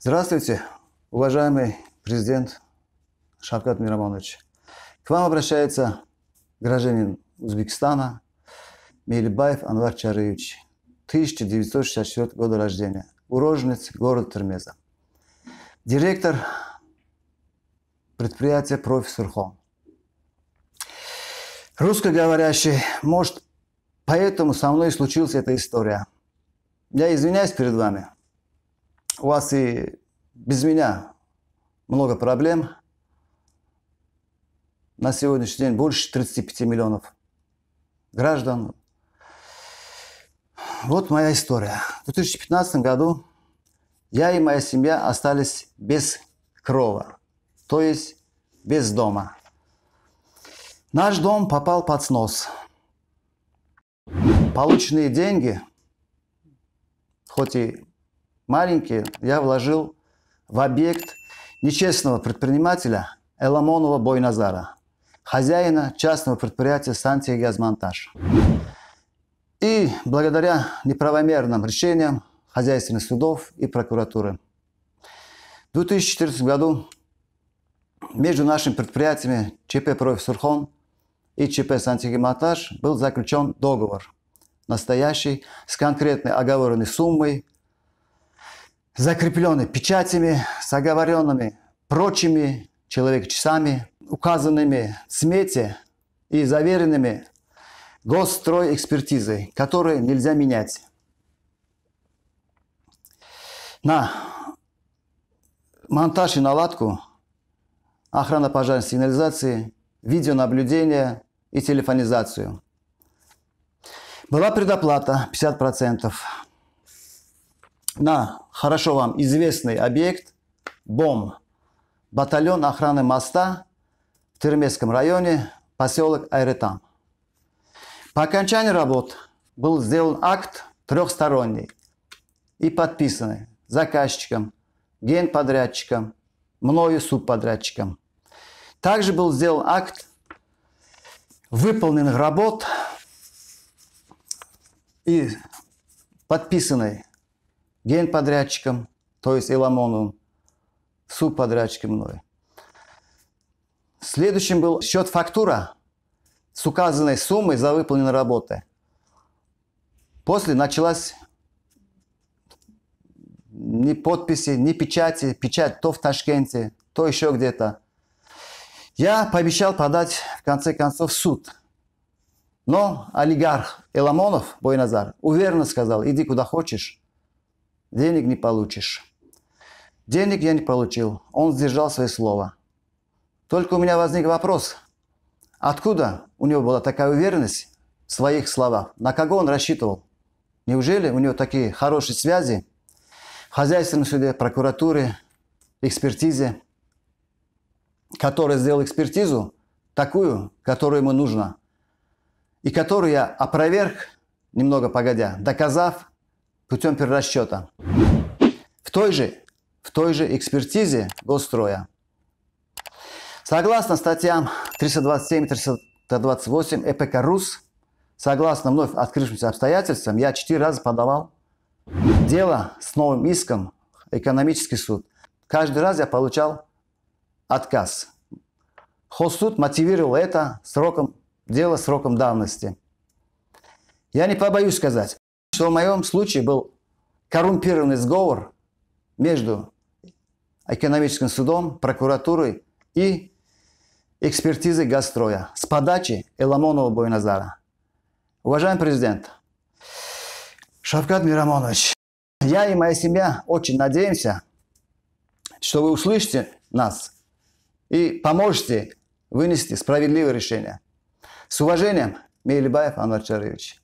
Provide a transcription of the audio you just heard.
Здравствуйте, уважаемый президент Шавкат Мироманович. К вам обращается гражданин Узбекистана Мелибаев Анвар Чарыевич, 1964 года рождения, уроженец города Термеза. Директор предприятия «Профессор Хом». Русскоговорящий, может, поэтому со мной случилась эта история. Я извиняюсь перед вами – у вас и без меня много проблем. На сегодняшний день больше 35 миллионов граждан. Вот моя история. В 2015 году я и моя семья остались без крова, то есть без дома. Наш дом попал под снос. Полученные деньги, хоть и маленькие я вложил в объект нечестного предпринимателя Эламонова Бойназара, хозяина частного предприятия «Сантехгазмонтаж». И благодаря неправомерным решениям хозяйственных судов и прокуратуры. В 2014 году между нашими предприятиями ЧП «Профсурхон» и ЧП «Сантехгазмонтаж» был заключен договор, настоящий, с конкретной оговоренной суммой – закреплены печатями, с прочими человек-часами, указанными в смете и заверенными госстройэкспертизой, которые нельзя менять. На монтаж и наладку, охрана пожарной сигнализации, видеонаблюдение и телефонизацию. Была предоплата 50% на хорошо вам известный объект БОМ, батальон охраны моста в Термесском районе, поселок Айретам. По окончании работ был сделан акт трехсторонний и подписанный заказчиком, генподрядчиком, мною субподрядчиком. Также был сделан акт выполненных работ и подписанный генподрядчиком, то есть Иламону, субподрядчиком мной. Следующим был счет фактура с указанной суммой за выполненные работы. После началась ни подписи, ни печати. Печать то в Ташкенте, то еще где-то. Я пообещал подать, в конце концов, в суд. Но олигарх Эламонов, Бойназар, уверенно сказал, иди куда хочешь, денег не получишь. Денег я не получил. Он сдержал свои слова. Только у меня возник вопрос. Откуда у него была такая уверенность в своих словах? На кого он рассчитывал? Неужели у него такие хорошие связи в хозяйственном суде, прокуратуре, экспертизе, который сделал экспертизу, такую, которую ему нужно, и которую я опроверг немного погодя, доказав, путем перерасчета. В той же, в той же экспертизе Госстроя. Согласно статьям 327 и 328 ЭПК РУС, согласно вновь открывшимся обстоятельствам, я четыре раза подавал дело с новым иском экономический суд. Каждый раз я получал отказ. Хоссуд мотивировал это сроком, дело сроком давности. Я не побоюсь сказать, что в моем случае был коррумпированный сговор между экономическим судом, прокуратурой и экспертизой Газстроя с подачи Эламонова Буйназара. Уважаемый президент, Шавкат Мирамонович, я и моя семья очень надеемся, что вы услышите нас и поможете вынести справедливое решение. С уважением, Мейлибаев Анвар Чарович.